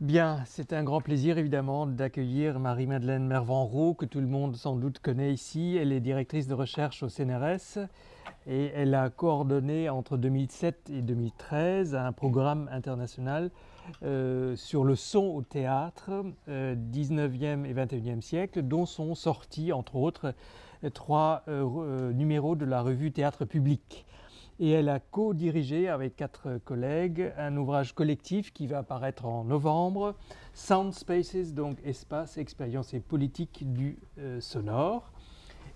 Bien, c'est un grand plaisir évidemment d'accueillir Marie-Madeleine Mervan-Roux, que tout le monde sans doute connaît ici. Elle est directrice de recherche au CNRS et elle a coordonné entre 2007 et 2013 un programme international euh, sur le son au théâtre, 19e euh, et 21e siècle, dont sont sortis entre autres trois euh, numéros de la revue Théâtre public et elle a co-dirigé avec quatre collègues un ouvrage collectif qui va apparaître en novembre, Sound Spaces, donc espaces, expériences et politique du euh, sonore.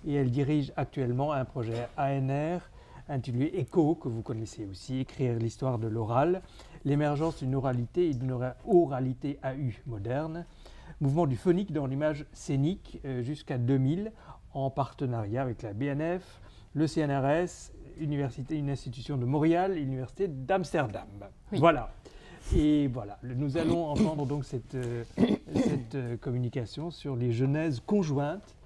Et elle dirige actuellement un projet ANR intitulé ECHO, que vous connaissez aussi, écrire l'histoire de l'oral, l'émergence d'une oralité et d'une oralité AU moderne, mouvement du phonique dans l'image scénique euh, jusqu'à 2000, en partenariat avec la BNF, le CNRS université, une institution de Montréal, l'université d'Amsterdam. Voilà. Et voilà, nous allons entendre donc cette, euh, cette euh, communication sur les genèses conjointes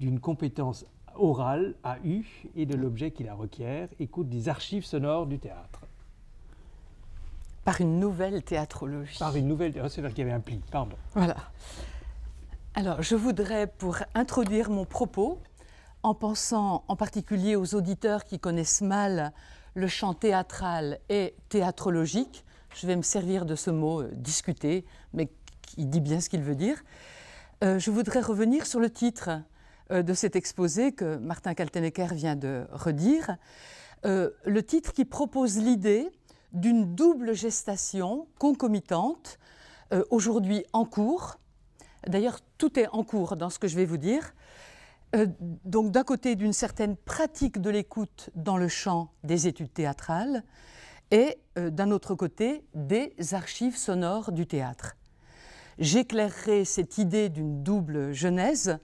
d'une compétence orale, à U et de l'objet qui la requiert. Écoute des archives sonores du théâtre. Par une nouvelle théâtrologie. Par une nouvelle théâtrologie, oh, c'est-à-dire qu'il y avait un pli, pardon. Voilà. Alors, je voudrais, pour introduire mon propos, en pensant en particulier aux auditeurs qui connaissent mal le chant théâtral et théâtrologique. Je vais me servir de ce mot euh, discuter, mais qui dit bien ce qu'il veut dire. Euh, je voudrais revenir sur le titre euh, de cet exposé que Martin Kaltenecker vient de redire. le titre qui propose l'idée d'une double gestation concomitante, aujourd'hui en cours. D'ailleurs, tout est en cours dans ce que je vais vous dire euh, donc d'un côté d'une certaine pratique de l'écoute dans le champ des études théâtrales et euh, d'un autre côté des archives sonores du théâtre. J'éclairerai cette idée d'une double genèse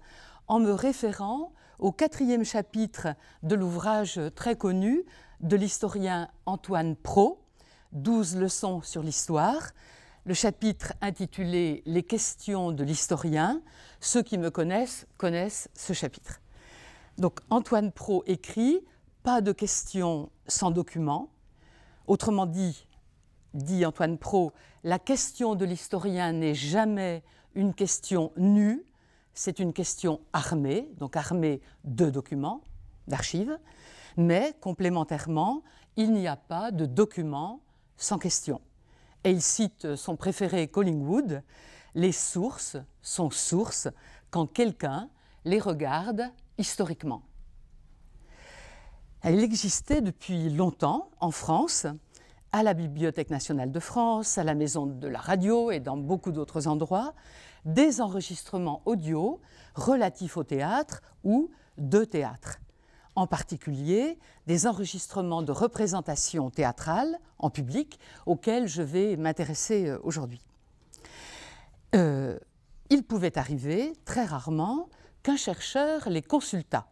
en me référant au quatrième chapitre de l'ouvrage très connu de l'historien Antoine Pro, 12 leçons sur l'histoire, le chapitre intitulé Les questions de l'historien. Ceux qui me connaissent connaissent ce chapitre. Donc Antoine Pro écrit Pas de questions sans document. Autrement dit, dit Antoine Pro, la question de l'historien n'est jamais une question nue, c'est une question armée, donc armée de documents, d'archives, mais complémentairement, il n'y a pas de documents sans question et il cite son préféré Collingwood, les sources sont sources quand quelqu'un les regarde historiquement. Il existait depuis longtemps en France, à la Bibliothèque nationale de France, à la Maison de la Radio et dans beaucoup d'autres endroits, des enregistrements audio relatifs au théâtre ou de théâtre en particulier des enregistrements de représentations théâtrales en public auxquels je vais m'intéresser euh, aujourd'hui. Euh, il pouvait arriver très rarement qu'un chercheur les consultât.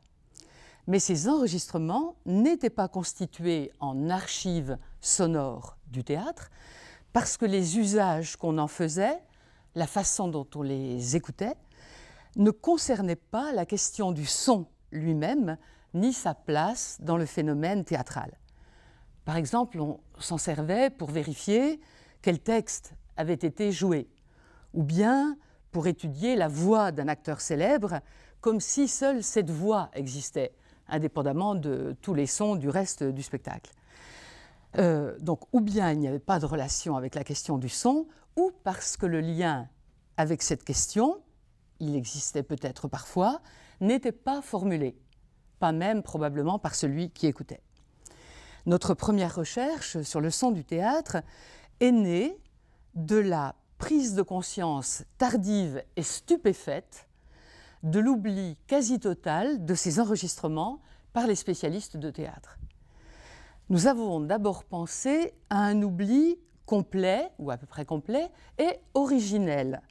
Mais ces enregistrements n'étaient pas constitués en archives sonores du théâtre, parce que les usages qu'on en faisait, la façon dont on les écoutait, ne concernaient pas la question du son lui-même, ni sa place dans le phénomène théâtral. Par exemple, on s'en servait pour vérifier quel texte avait été joué, ou bien pour étudier la voix d'un acteur célèbre, comme si seule cette voix existait, indépendamment de tous les sons du reste du spectacle. Euh, donc, ou bien il n'y avait pas de relation avec la question du son, ou parce que le lien avec cette question, il existait peut-être parfois, n'était pas formulé pas même probablement par celui qui écoutait. Notre première recherche sur le son du théâtre est née de la prise de conscience tardive et stupéfaite de l'oubli quasi total de ces enregistrements par les spécialistes de théâtre. Nous avons d'abord pensé à un oubli complet, ou à peu près complet, et originel.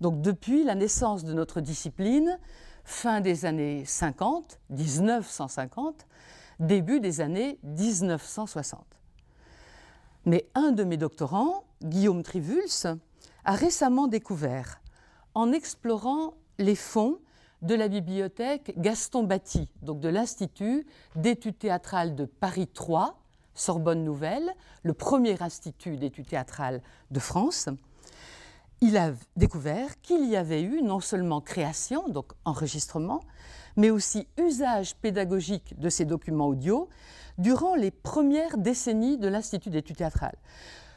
Donc depuis la naissance de notre discipline, fin des années 50, 1950, début des années 1960. Mais un de mes doctorants, Guillaume Trivuls, a récemment découvert, en explorant les fonds de la bibliothèque Gaston Batty, donc de l'Institut d'études théâtrales de Paris III, Sorbonne Nouvelle, le premier institut d'études théâtrales de France, il a découvert qu'il y avait eu non seulement création, donc enregistrement, mais aussi usage pédagogique de ces documents audio durant les premières décennies de l'Institut d'études théâtrales,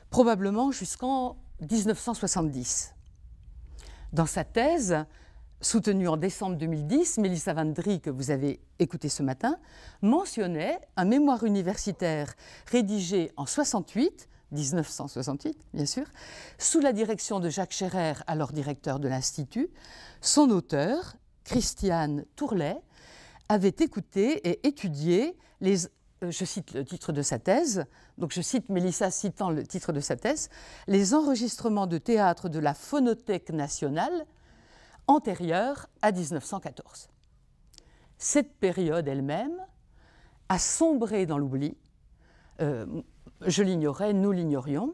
probablement jusqu'en 1970. Dans sa thèse, soutenue en décembre 2010, Mélissa Vandry, que vous avez écoutée ce matin, mentionnait un mémoire universitaire rédigé en 68 1968, bien sûr, sous la direction de Jacques Scherrer, alors directeur de l'Institut, son auteur, Christiane Tourlet, avait écouté et étudié les euh, je cite le titre de sa thèse, donc je cite Mélissa citant le titre de sa thèse, les enregistrements de théâtre de la Phonothèque nationale antérieure à 1914. Cette période elle-même a sombré dans l'oubli. Euh, je l'ignorais, nous l'ignorions.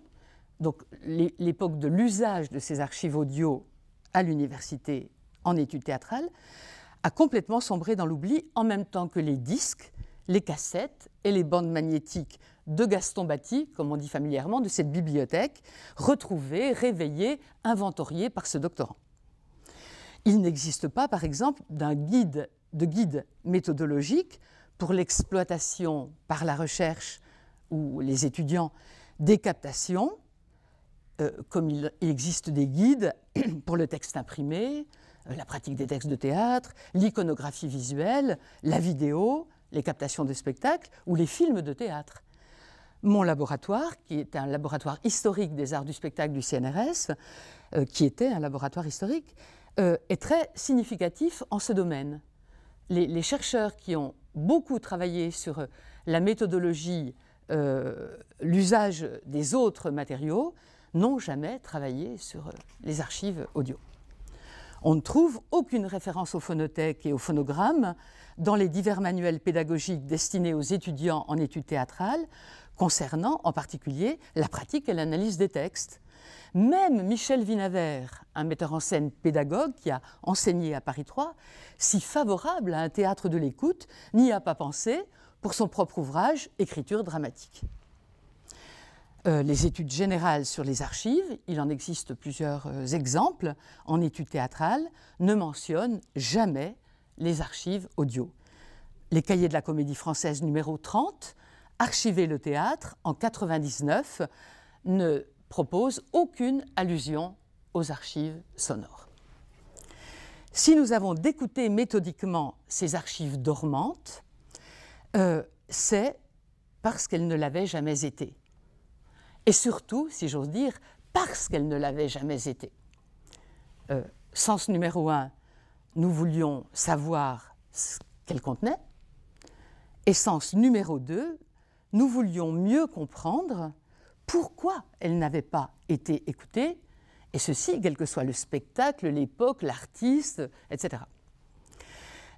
Donc l'époque de l'usage de ces archives audio à l'université en études théâtrales a complètement sombré dans l'oubli en même temps que les disques, les cassettes et les bandes magnétiques de Gaston Batty, comme on dit familièrement, de cette bibliothèque, retrouvées, réveillées, inventoriées par ce doctorant. Il n'existe pas, par exemple, d'un guide, de guide méthodologique pour l'exploitation par la recherche ou les étudiants des captations, euh, comme il, existe des guides pour le texte imprimé, euh, la pratique des textes de théâtre, l'iconographie visuelle, la vidéo, les captations de spectacles ou les films de théâtre. Mon laboratoire, qui est un laboratoire historique des arts du spectacle du CNRS, euh, qui était un laboratoire historique, est très significatif en ce domaine. Les, les, chercheurs qui ont beaucoup travaillé sur la méthodologie euh, l'usage des autres matériaux, n'ont jamais travaillé sur euh, les archives audio. On ne trouve aucune référence aux phonothèques et aux phonogrammes dans les divers manuels pédagogiques destinés aux étudiants en études théâtrales, concernant en particulier la pratique et l'analyse des textes. Même Michel Vinavert, un metteur en scène pédagogue qui a enseigné à Paris 3, si favorable à un théâtre de l'écoute, n'y a pas pensé pour son propre ouvrage Écriture dramatique. Euh, les études générales sur les archives, il en existe plusieurs euh, exemples en études théâtrales, ne mentionnent jamais les archives audio. Les cahiers de la comédie française numéro 30, Archiver le théâtre en 1999, ne proposent aucune allusion aux archives sonores. Si nous avons d'écouter méthodiquement ces archives dormantes, euh, c'est parce qu'elle ne l'avait jamais été. Et surtout, si j'ose dire, parce qu'elle ne l'avait jamais été. Euh, sens numéro un, nous voulions savoir ce qu'elle contenait. Et sens numéro deux, nous voulions mieux comprendre pourquoi elle n'avait pas été écoutée, et ceci, quel que soit le spectacle, l'époque, l'artiste, etc.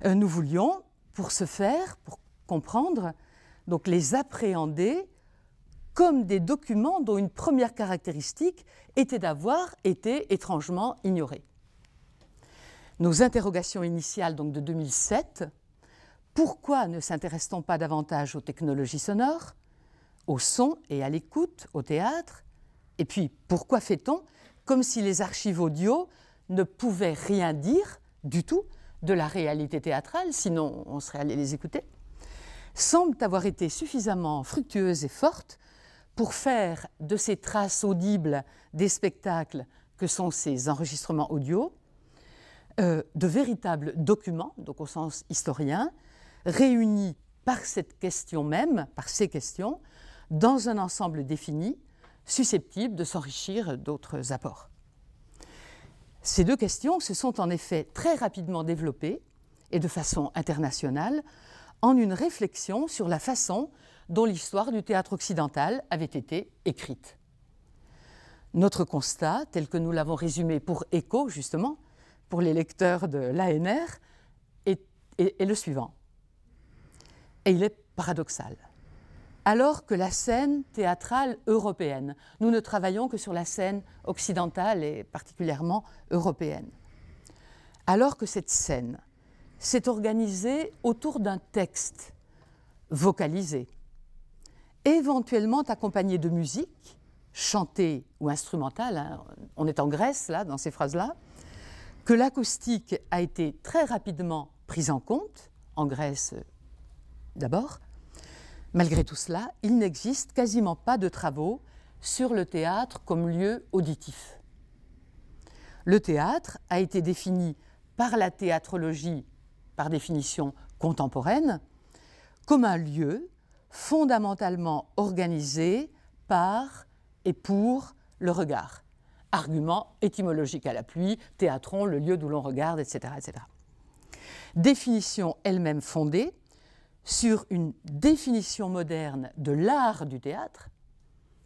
Euh, nous voulions, pour ce faire, pour comprendre, donc les appréhender comme des documents dont une première caractéristique était d'avoir été étrangement ignorés. Nos interrogations initiales donc de 2007, pourquoi ne s'intéresse-t-on pas davantage aux technologies sonores, au son et à l'écoute, au théâtre Et puis pourquoi fait-on comme si les archives audio ne pouvaient rien dire du tout de la réalité théâtrale, sinon on serait allé les écouter semblent avoir été suffisamment fructueuses et fortes pour faire de ces traces audibles des spectacles que sont ces enregistrements audio euh, de véritables documents, donc au sens historien, réunis par cette question même, par ces questions, dans un ensemble défini, susceptible de s'enrichir d'autres apports. Ces deux questions se sont en effet très rapidement développées et de façon internationale en une réflexion sur la façon dont l'histoire du théâtre occidental avait été écrite. Notre constat, tel que nous l'avons résumé pour écho justement, pour les lecteurs de l'ANR, est, est, le suivant. Et il est paradoxal. Alors que la scène théâtrale européenne, nous ne travaillons que sur la scène occidentale et particulièrement européenne, alors que cette scène s'est organisé autour d'un texte vocalisé, éventuellement accompagné de musique, chantée ou instrumentale, hein. on est en Grèce là, dans ces phrases-là, que l'acoustique a été très rapidement prise en compte, en Grèce euh, d'abord. Malgré tout cela, il n'existe quasiment pas de travaux sur le théâtre comme lieu auditif. Le théâtre a été défini par la théatrologie par définition contemporaine, comme un lieu fondamentalement organisé par et pour le regard. Argument étymologique à pluie, théâtron, le lieu d'où l'on regarde, etc. Définition elle-même fondée sur une définition moderne de l'art du théâtre,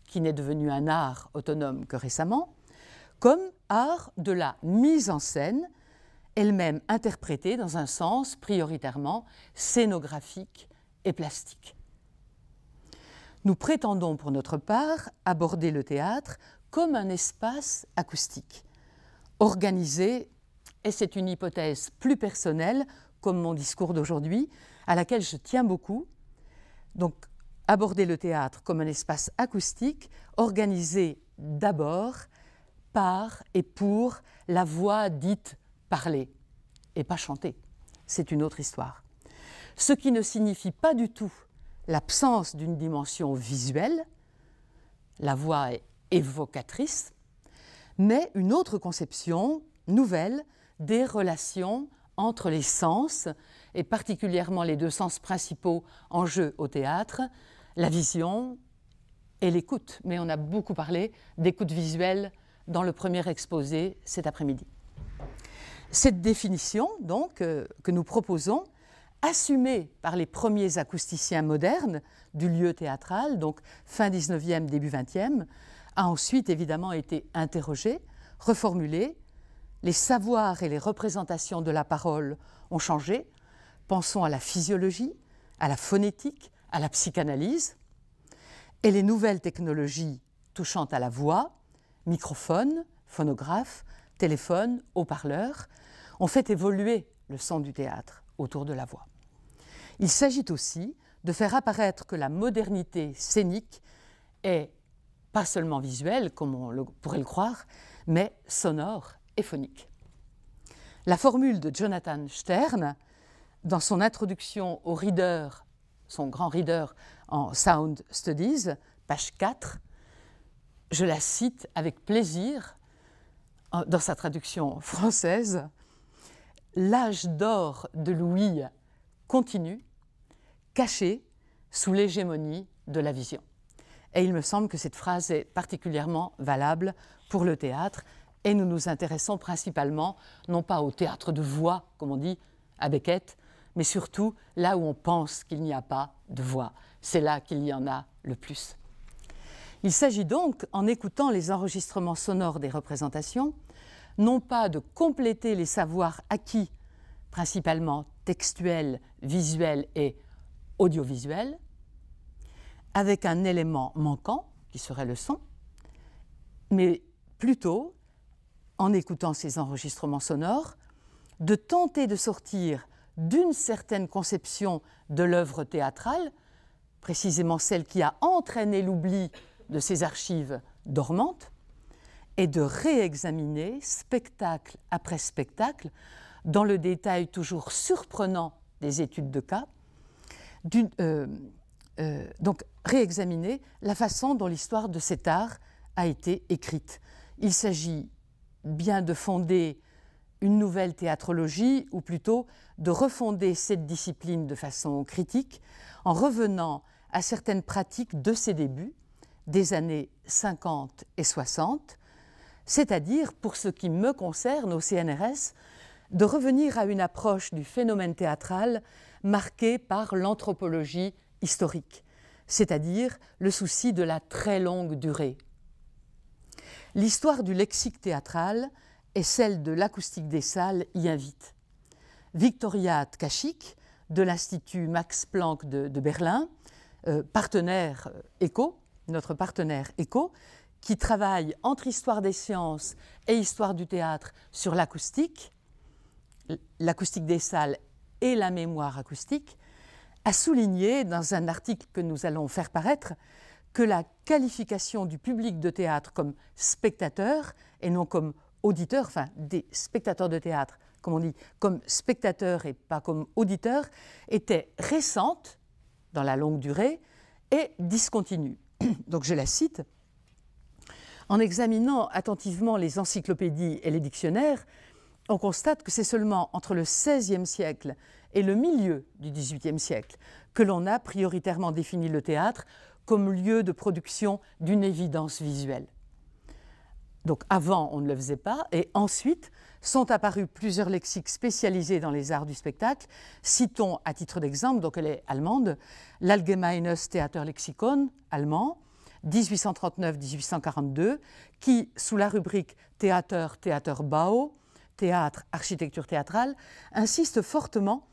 qui n'est devenu un art autonome que récemment, comme art de la mise en scène elle-même interprétée dans un sens prioritairement scénographique et plastique. Nous prétendons pour notre part aborder le théâtre comme un espace acoustique, organisé, et c'est une hypothèse plus personnelle, comme mon discours d'aujourd'hui, à laquelle je tiens beaucoup. Donc, aborder le théâtre comme un espace acoustique, organisé d'abord par et pour la voix dite parler et pas chanter. C'est une autre histoire. Ce qui ne signifie pas du tout l'absence d'une dimension visuelle, la voix est évocatrice, mais une autre conception nouvelle des relations entre les sens, et particulièrement les deux sens principaux en jeu au théâtre, la vision et l'écoute. Mais on a beaucoup parlé d'écoute visuelle dans le premier exposé cet après-midi. Cette définition, donc, euh, que nous proposons, assumée par les premiers acousticiens modernes du lieu théâtral, donc fin 19e, début 20e, a ensuite évidemment été interrogée, reformulée. Les savoirs et les représentations de la parole ont changé. Pensons à la physiologie, à la phonétique, à la psychanalyse. Et les nouvelles technologies touchant à la voix, microphone, phonographe, téléphone, haut-parleur, ont fait évoluer le son du théâtre autour de la voix. Il s'agit aussi de faire apparaître que la modernité scénique est pas seulement visuelle, comme on pourrait le croire, mais sonore et phonique. La formule de Jonathan Stern, dans son introduction au reader, son grand reader en Sound Studies, page 4, je la cite avec plaisir dans sa traduction française, l'âge d'or de Louis continue, caché sous l'hégémonie de la vision. Et il me semble que cette phrase est particulièrement valable pour le théâtre, et nous nous intéressons principalement, non pas au théâtre de voix, comme on dit à Beckett, mais surtout là où on pense qu'il n'y a pas de voix. C'est là qu'il y en a le plus. Il s'agit donc, en écoutant les enregistrements sonores des représentations, non pas de compléter les savoirs acquis, principalement textuels, visuels et audiovisuels, avec un élément manquant, qui serait le son, mais plutôt, en écoutant ces enregistrements sonores, de tenter de sortir d'une certaine conception de l'œuvre théâtrale, précisément celle qui a entraîné l'oubli de ces archives dormantes et de réexaminer spectacle après spectacle, dans le détail toujours surprenant des études de cas, euh, euh, donc réexaminer la façon dont l'histoire de cet art a été écrite. Il s'agit bien de fonder une nouvelle théâtrologie ou plutôt de refonder cette discipline de façon critique, en revenant à certaines pratiques de ses débuts, des années 50 et 60, c'est-à-dire, pour ce qui me concerne au CNRS, de revenir à une approche du phénomène théâtral marquée par l'anthropologie historique, c'est-à-dire le souci de la très longue durée. L'histoire du lexique théâtral et celle de l'acoustique des salles y invite. Victoria Tkachik, de l'Institut Max Planck de, Berlin, euh, partenaire euh, ECHO, notre partenaire ECHO, qui travaille entre histoire des sciences et histoire du théâtre sur l'acoustique, l'acoustique des salles et la mémoire acoustique, a souligné dans un article que nous allons faire paraître que la qualification du public de théâtre comme spectateur et non comme auditeur, enfin des spectateurs de théâtre, comme on dit, comme spectateur et pas comme auditeur, était récente dans la longue durée et discontinue. donc je la cite, en examinant attentivement les encyclopédies et les dictionnaires, on constate que c'est seulement entre le XVIe siècle et le milieu du XVIIIe siècle que l'on a prioritairement défini le théâtre comme lieu de production d'une évidence visuelle. Donc avant, on ne le faisait pas. Et ensuite, sont apparus plusieurs lexiques spécialisés dans les arts du spectacle. Citons, à titre d'exemple, donc elle est allemande, l'Allgemeines Theaterlexikon allemand, 1839-1842, qui, sous la rubrique Théâtre, Théâtre Bau, théâtre, architecture théâtrale, insiste fortement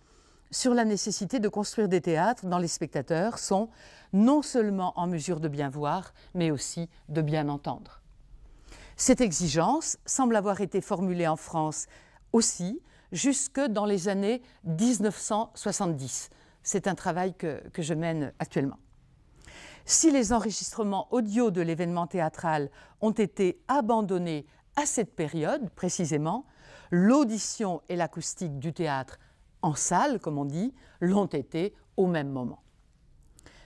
sur la nécessité de construire des théâtres dont les spectateurs sont non seulement en mesure de bien voir, mais aussi de bien entendre. Cette exigence semble avoir été formulée en France aussi jusque dans les années 1970. C'est un travail que, je mène actuellement. Si les enregistrements audio de l'événement théâtral ont été abandonnés à cette période précisément, l'audition et l'acoustique du théâtre en salle, comme on dit, l'ont été au même moment.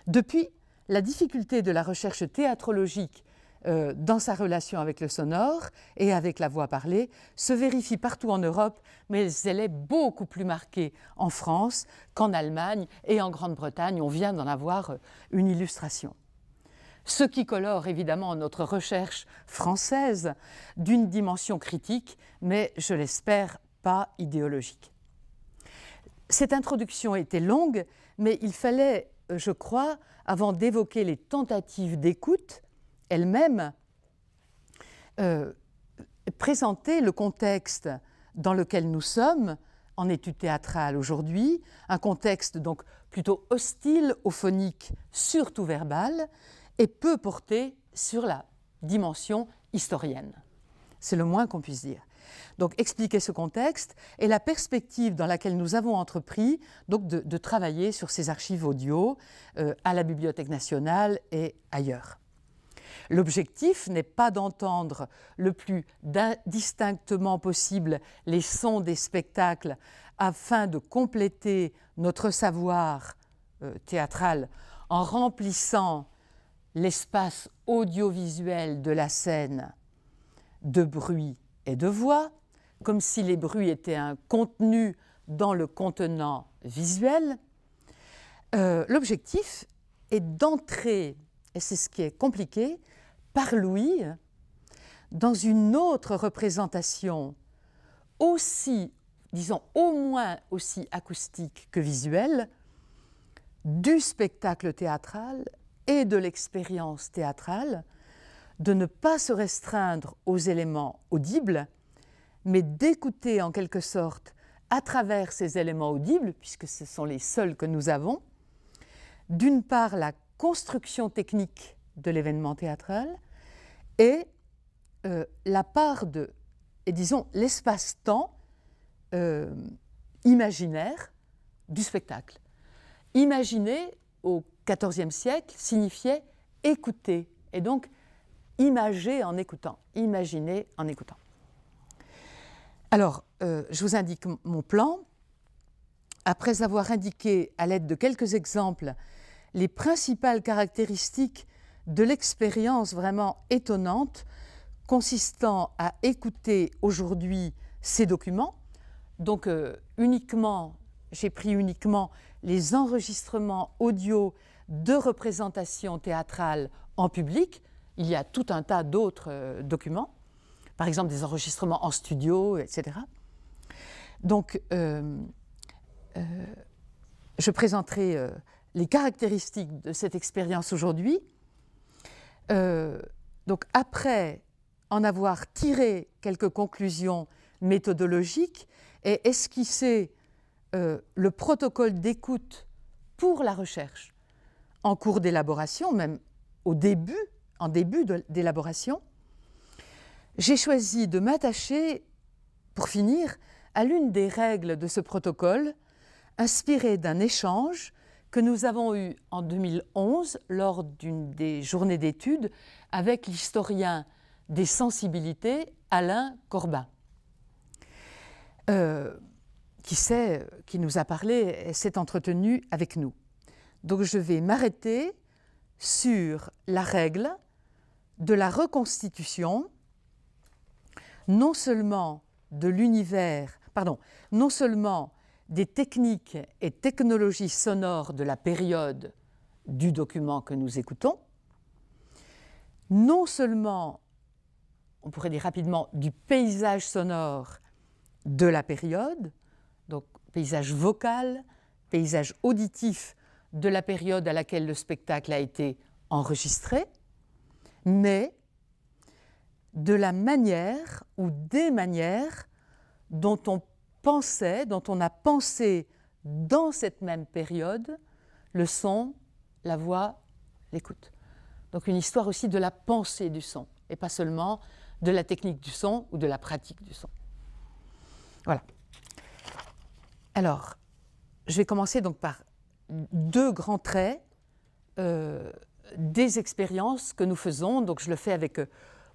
Depuis, la difficulté de la recherche théâtrologique euh, dans sa relation avec le sonore et avec la voix parlée se vérifie partout en Europe, mais elle est beaucoup plus marquée en France qu'en Allemagne et en Grande-Bretagne. On vient d'en avoir euh, une illustration ce qui colore évidemment notre recherche française d'une dimension critique, mais je l'espère pas idéologique. Cette introduction était longue, mais il fallait, euh, je crois, avant d'évoquer les tentatives d'écoute elle-même euh, présenter le contexte dans lequel nous sommes en étude théâtrale aujourd'hui, un contexte donc plutôt hostile au phonique, surtout verbal, et peu porté sur la dimension historienne. C'est le moins qu'on puisse dire. Donc expliquer ce contexte et la perspective dans laquelle nous avons entrepris donc de, travailler sur ces archives audio euh, à la Bibliothèque nationale et ailleurs. L'objectif n'est pas d'entendre le plus distinctement possible les sons des spectacles afin de compléter notre savoir euh, théâtral en remplissant l'espace audiovisuel de la scène de bruit et de voix, comme si les bruits étaient un contenu dans le contenant visuel. Euh, l'objectif est d'entrer, et c'est ce qui est compliqué, par Louis, dans une autre représentation aussi, disons au moins aussi acoustique que visuelle, du spectacle théâtral et de l'expérience théâtrale, de ne pas se restreindre aux éléments audibles, mais d'écouter en quelque sorte à travers ces éléments audibles, puisque ce sont les seuls que nous avons, d'une part la construction technique de l'événement théâtral, et euh, la part de, et disons, l'espace-temps euh, imaginaire du spectacle. Imaginer au XIVe siècle signifiait écouter, et donc imager en écoutant, imaginer en écoutant. Alors, euh, je vous indique mon plan. Après avoir indiqué à l'aide de quelques exemples les principales caractéristiques de l'expérience vraiment étonnante consistant à écouter aujourd'hui ces documents. Donc euh, uniquement, j'ai pris uniquement les enregistrements audio de représentations théâtrales en public. Il y a tout un tas d'autres euh, documents, par exemple des enregistrements en studio, etc. Donc euh, je présenterai les caractéristiques de cette expérience aujourd'hui euh, donc après en avoir tiré quelques conclusions méthodologiques et esquissé euh, le protocole d'écoute pour la recherche en cours d'élaboration, même au début, en début d'élaboration, j'ai choisi de m'attacher, pour finir, à l'une des règles de ce protocole, inspirée d'un échange que nous avons eu en 2011 lors d'une des journées d'études avec l'historien des sensibilités Alain Corbin, euh, qui, sait, qui nous a parlé et s'est entretenu avec nous. Donc je vais m'arrêter sur la règle de la reconstitution, non seulement de l'univers, pardon, non seulement des techniques et technologies sonores de la période du document que nous écoutons, non seulement, on pourrait dire rapidement, du paysage sonore de la période, donc paysage vocal, paysage auditif de la période à laquelle le spectacle a été enregistré, mais de la manière ou des manières dont on pensait, dont on a pensé dans cette même période, le son, la voix, l'écoute. Donc une histoire aussi de la pensée du son, et pas seulement de la technique du son ou de la pratique du son. Voilà. Alors, je vais commencer donc par deux grands traits euh, des expériences que nous faisons. Donc, je le fais avec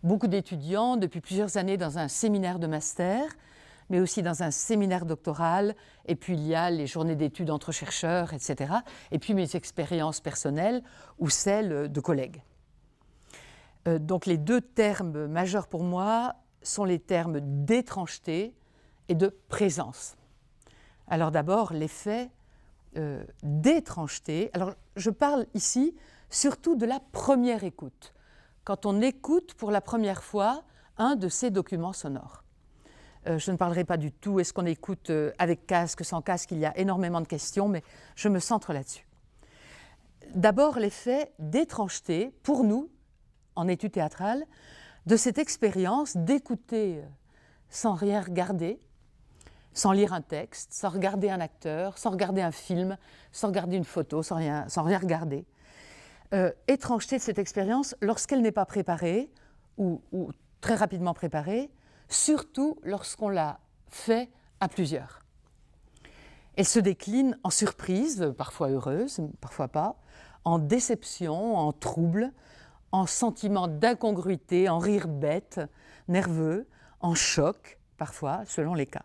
beaucoup d'étudiants depuis plusieurs années dans un séminaire de master mais aussi dans un séminaire doctoral. Et puis il y a les journées d'études entre chercheurs, etc. Et puis mes expériences personnelles ou celles de collègues. Euh, donc les deux termes majeurs pour moi sont les termes d'étrangeté et de présence. Alors d'abord l'effet euh, d'étrangeté. Alors je parle ici surtout de la première écoute, quand on écoute pour la première fois un de ces documents sonores. Euh, je ne parlerai pas du tout, est-ce qu'on écoute euh, avec casque, sans casque, il y a énormément de questions, mais je me centre là-dessus. D'abord, l'effet d'étrangeté, pour nous, en études théâtrales, de cette expérience d'écouter euh, sans rien regarder, sans lire un texte, sans regarder un acteur, sans regarder un film, sans regarder une photo, sans rien, sans rien regarder. étrangeté de cette expérience lorsqu'elle n'est pas préparée ou, très rapidement préparée, surtout lorsqu'on l'a fait à plusieurs. Elle se décline en surprise, parfois heureuse, parfois pas, en déception, en trouble, en sentiment d'incongruité, en rire bête, nerveux, en choc, parfois, selon les cas.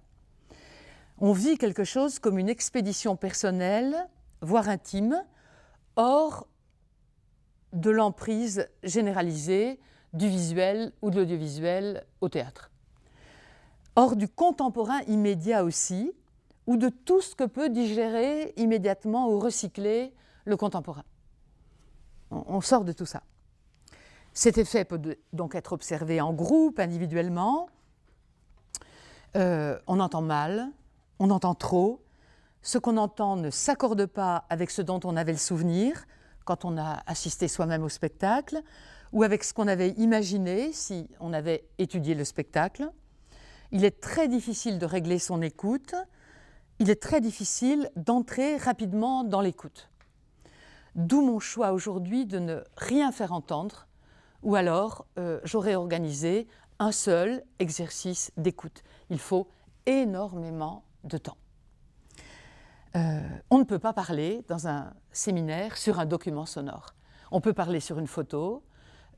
On vit quelque chose comme une expédition personnelle, voire intime, hors de l'emprise généralisée du visuel ou de l'audiovisuel au théâtre hors du contemporain immédiat aussi, ou de tout ce que peut digérer immédiatement ou recycler le contemporain. On, sort de tout ça. Cet effet peut donc être observé en groupe, individuellement. Euh, on entend mal, on entend trop. Ce qu'on entend ne s'accorde pas avec ce dont on avait le souvenir quand on a assisté soi-même au spectacle, ou avec ce qu'on avait imaginé si on avait étudié le spectacle il est très difficile de régler son écoute, il est très difficile d'entrer rapidement dans l'écoute. D'où mon choix aujourd'hui de ne rien faire entendre, ou alors euh, j'aurais organisé un seul exercice d'écoute. Il faut énormément de temps. Euh, on ne peut pas parler dans un séminaire sur un document sonore. On peut parler sur une photo,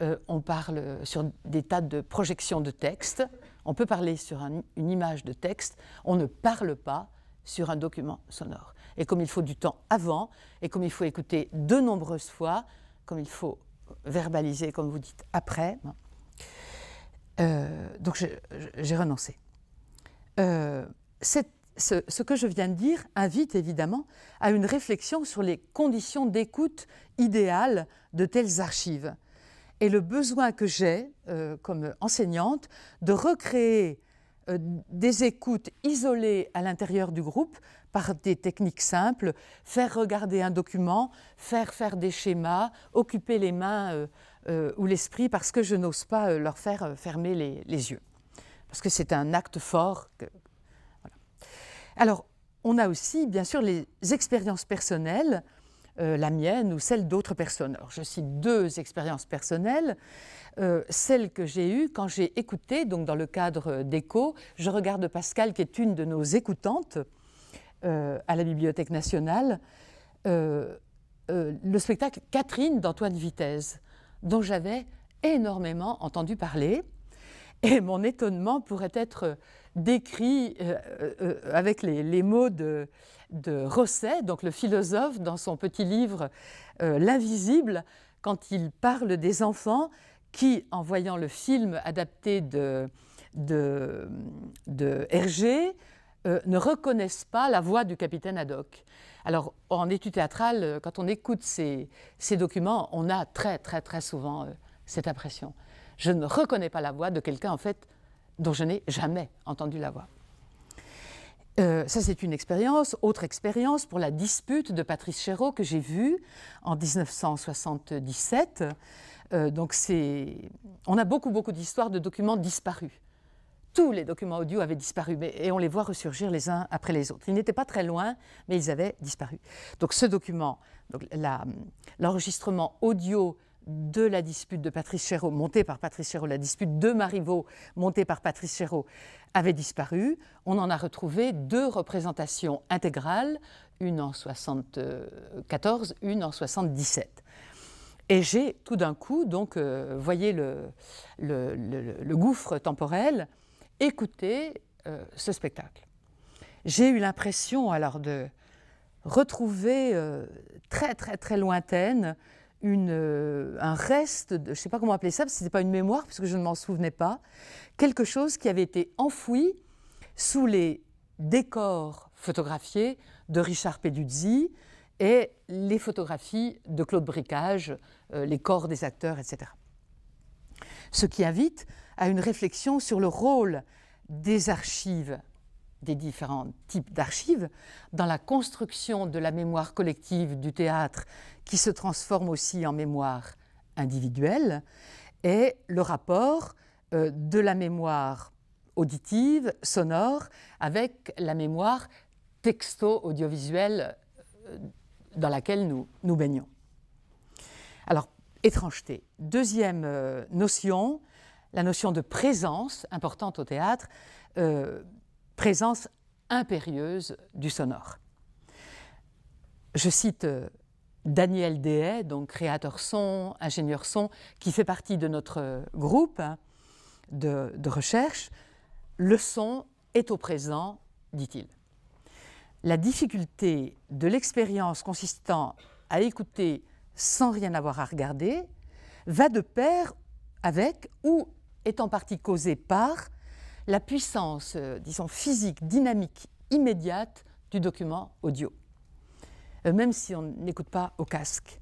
euh, on parle sur des tas de projections de textes, on peut parler sur une image de texte, on ne parle pas sur un document sonore. Et comme il faut du temps avant, et comme il faut écouter de nombreuses fois, comme il faut verbaliser, comme vous dites, après, euh, donc j'ai renoncé. Euh, ce, ce, que je viens de dire invite évidemment à une réflexion sur les conditions d'écoute idéales de telles archives et le besoin que j'ai euh, comme enseignante de recréer euh, des écoutes isolées à l'intérieur du groupe par des techniques simples, faire regarder un document, faire faire des schémas, occuper les mains euh, ou l'esprit parce que je n'ose pas leur faire fermer les, yeux. Parce que c'est un acte fort. Alors, on a aussi, bien sûr, les expériences personnelles euh, la mienne ou celle d'autres personnes. Alors, je cite deux expériences personnelles. Euh, celle que j'ai eue quand j'ai écouté, donc dans le cadre d'écho, je regarde Pascal qui est une de nos écoutantes euh, à la Bibliothèque nationale, le spectacle Catherine d'Antoine Vitesse, dont j'avais énormément entendu parler. Et mon étonnement pourrait être décrit euh, euh, avec les, mots de, de, Rosset, donc le philosophe, dans son petit livre euh, L'invisible, quand il parle des enfants qui, en voyant le film adapté de, de, de Hergé, ne reconnaissent pas la voix du capitaine Haddock. Alors, en étude théâtrale, quand on écoute ces, documents, on a très, très, très souvent cette impression. Je ne reconnais pas la voix de quelqu'un, en fait, dont je n'ai jamais entendu la voix. Euh, ça, c'est une expérience. Autre expérience pour la dispute de Patrice Chéreau que j'ai vue en 1977. Euh, on a beaucoup, beaucoup d'histoires de documents disparus. Tous les documents audio avaient disparu mais, et on les voit ressurgir les uns après les autres. Ils n'étaient pas très loin, mais ils avaient disparu. Donc, ce document, l'enregistrement audio de la dispute de Patrice Chéreau, montée par Patrice Chéreau, la dispute de Marivaux, montée par Patrice Chéreau, avait disparu. On en a retrouvé deux représentations intégrales, une en 1974, une en 77. Et j'ai tout d'un coup, donc, euh, voyez le, gouffre temporel, écouté euh, ce spectacle. J'ai eu l'impression alors de retrouver euh, très très très lointaine euh, un reste, de, je ne sais pas comment appeler ça, parce que ce n'était pas une mémoire, puisque je ne m'en souvenais pas, quelque chose qui avait été enfoui sous les décors photographiés de Richard Peduzzi et les photographies de Claude Bricage, euh, les corps des acteurs, etc. Ce qui invite à une réflexion sur le rôle des archives, des différents types d'archives, dans la construction de la mémoire collective du théâtre qui se transforme aussi en mémoire individuelle, est le rapport euh, de la mémoire auditive, sonore, avec la mémoire texto-audiovisuelle euh, dans laquelle nous, nous baignons. Alors, étrangeté. Deuxième euh, notion, la notion de présence, importante au théâtre, présence impérieuse du sonore. Je cite Daniel Dehay, donc créateur son, ingénieur son, qui fait partie de notre groupe hein, de, de recherche, le son est au présent, dit-il. La difficulté de l'expérience consistant à écouter sans rien avoir à regarder va de pair avec ou est en partie causée par la puissance, euh, disons, physique, dynamique, immédiate du document audio. Euh, même si on n'écoute pas au casque.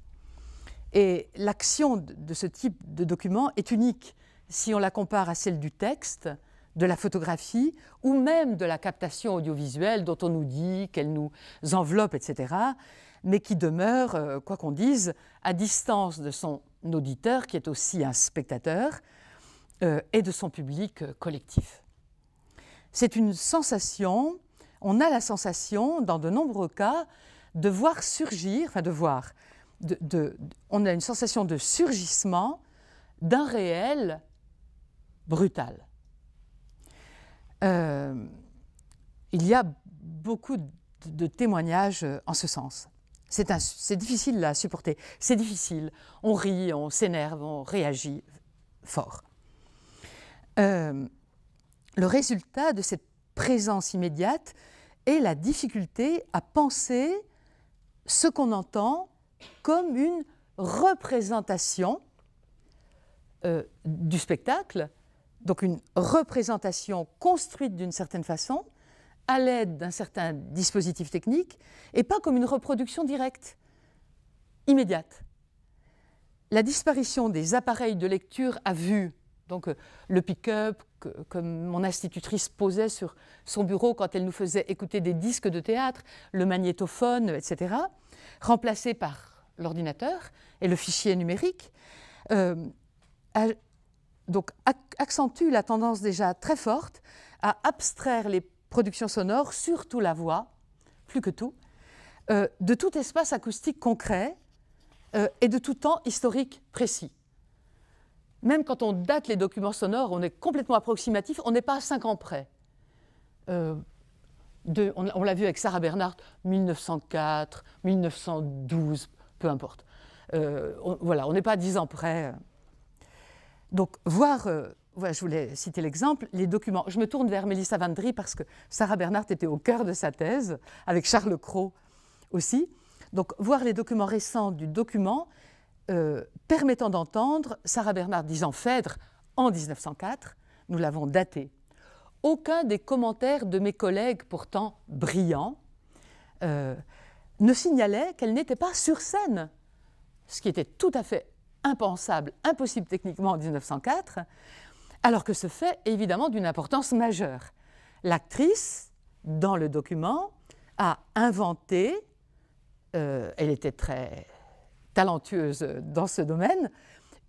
Et l'action de ce type de document est unique si on la compare à celle du texte, de la photographie ou même de la captation audiovisuelle dont on nous dit qu'elle nous enveloppe, etc., mais qui demeure, euh, quoi qu'on dise, à distance de son auditeur, qui est aussi un spectateur, euh, et de son public collectif. C'est une sensation, on a la sensation, dans de nombreux cas, de voir surgir, enfin de voir, de, on a une sensation de surgissement d'un réel brutal. Euh, il y a beaucoup de, témoignages euh, en ce sens. C'est difficile à supporter, c'est difficile. On rit, on s'énerve, on réagit fort. Euh, le résultat de cette présence immédiate est la difficulté à penser ce qu'on entend comme une représentation euh, du spectacle, donc une représentation construite d'une certaine façon, à l'aide d'un certain dispositif technique, et pas comme une reproduction directe, immédiate. La disparition des appareils de lecture à vue donc euh, le pick-up que, mon institutrice posait sur son bureau quand elle nous faisait écouter des disques de théâtre, le magnétophone, etc., remplacé par l'ordinateur et le fichier numérique, euh, donc accentue la tendance déjà très forte à abstraire les productions sonores, surtout la voix, plus que tout, euh, de tout espace acoustique concret et de tout temps historique précis même quand on date les documents sonores, on est complètement approximatif, on n'est pas à 5 ans près. Euh, on, l'a vu avec Sarah Bernhardt, 1904, 1912, peu importe. Euh, voilà, on n'est pas à 10 ans près. Donc, voir, euh, je voulais citer l'exemple, les documents. Je me tourne vers Mélissa Vandry parce que Sarah Bernhardt était au cœur de sa thèse, avec Charles Cros aussi. Donc, voir les documents récents du document, euh, permettant d'entendre Sarah Bernard disant Phèdre en 1904, nous l'avons daté. Aucun des commentaires de mes collègues, pourtant brillants, euh, ne signalait qu'elle n'était pas sur scène, ce qui était tout à fait impensable, impossible techniquement en 1904, alors que ce fait est évidemment d'une importance majeure. L'actrice, dans le document, a inventé, euh, elle était très talentueuse dans ce domaine,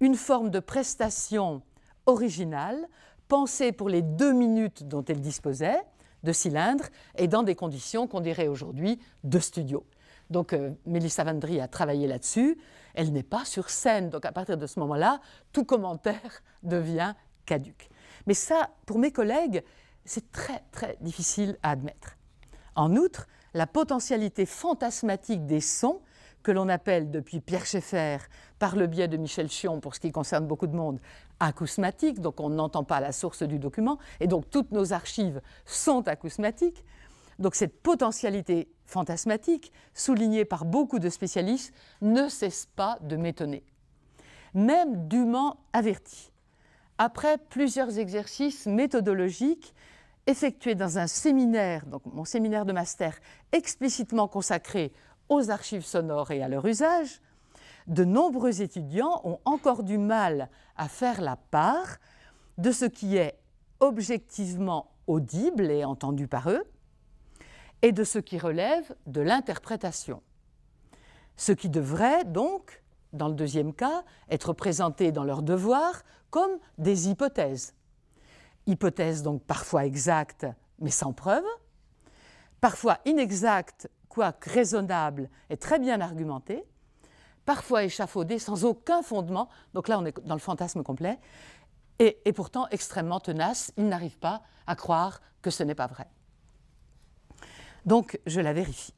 une forme de prestation originale, pensée pour les deux minutes dont elle disposait, de cylindres, et dans des conditions qu'on dirait aujourd'hui de studio. Donc euh, Mélissa Vandry a travaillé là-dessus, elle n'est pas sur scène, donc à partir de ce moment-là, tout commentaire devient caduque. Mais ça, pour mes collègues, c'est très très difficile à admettre. En outre, la potentialité fantasmatique des sons que l'on appelle depuis Pierre Schaeffer, par le biais de Michel Chion, pour ce qui concerne beaucoup de monde, acousmatique, donc on n'entend pas la source du document, et donc toutes nos archives sont acousmatiques. Donc cette potentialité fantasmatique, soulignée par beaucoup de spécialistes, ne cesse pas de m'étonner. Même dûment averti, après plusieurs exercices méthodologiques effectués dans un séminaire, donc mon séminaire de master, explicitement consacré aux archives sonores et à leur usage, de nombreux étudiants ont encore du mal à faire la part de ce qui est objectivement audible et entendu par eux, et de ce qui relève de l'interprétation. Ce qui devrait donc, dans le deuxième cas, être présenté dans leurs devoirs comme des hypothèses. Hypothèses donc parfois exactes mais sans preuve, parfois inexactes raisonnable et très bien argumenté, parfois échafaudé sans aucun fondement, donc là on est dans le fantasme complet, et, pourtant extrêmement tenace, il n'arrive pas à croire que ce n'est pas vrai. Donc je la vérifie.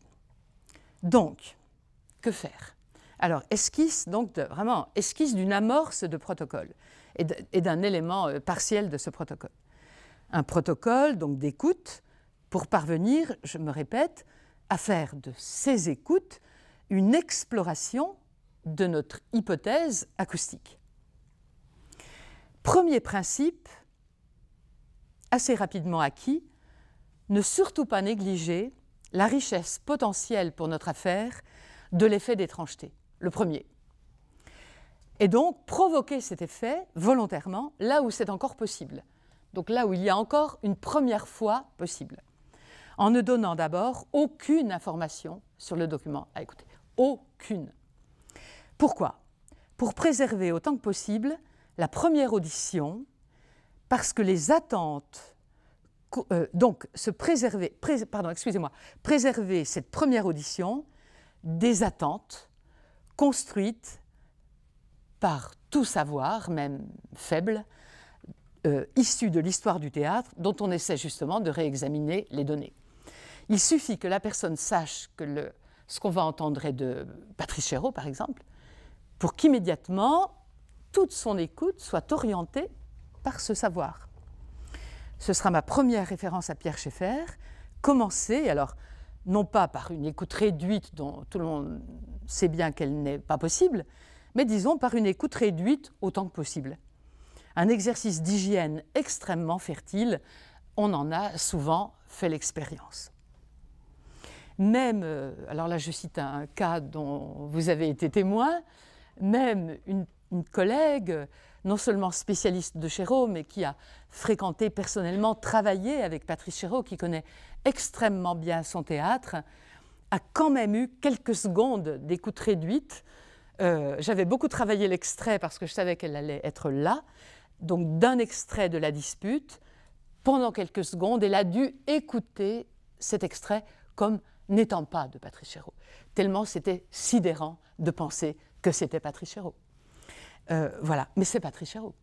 Donc, que faire alors, esquisse donc vraiment esquisse d'une amorce de protocole et d'un élément euh, partiel de ce protocole. Un protocole donc d'écoute pour parvenir, je me répète, à faire de ces écoutes une exploration de notre hypothèse acoustique. Premier principe, assez rapidement acquis, ne surtout pas négliger la richesse potentielle pour notre affaire de l'effet d'étrangeté, le premier. Et donc provoquer cet effet volontairement là où c'est encore possible, donc là où il y a encore une première fois possible en ne donnant d'abord aucune information sur le document à écouter. Aucune. Pourquoi Pour préserver autant que possible la première audition, parce que les attentes euh, donc se préserver, pardon, excusez-moi, préserver cette première audition des attentes construites par tout savoir, même faible, euh, issu de l'histoire du théâtre, dont on essaie justement de réexaminer les données. Il suffit que la personne sache que ce qu'on va entendre est de Patrice Chéreau, par exemple, pour qu'immédiatement, toute son écoute soit orientée par ce savoir. Ce sera ma première référence à Pierre Schaeffer. Commencer, alors, non pas par une écoute réduite dont tout le monde sait bien qu'elle n'est pas possible, mais disons par une écoute réduite autant que possible. Un exercice d'hygiène extrêmement fertile, on en a souvent fait l'expérience même, euh, alors là je cite un cas dont vous avez été témoin, même une, collègue, non seulement spécialiste de Chéreau, mais qui a fréquenté personnellement, travaillé avec Patrice Chéreau, qui connaît extrêmement bien son théâtre, a quand même eu quelques secondes d'écoute réduite. Euh, j'avais beaucoup travaillé l'extrait parce que je savais qu'elle allait être là, donc d'un extrait de la dispute, pendant quelques secondes, elle a dû écouter cet extrait comme n'étant pas de Patrice Chéreau, tellement c'était sidérant de penser que c'était Patrice Chéreau. Euh, voilà, mais c'est Patrice Chéreau.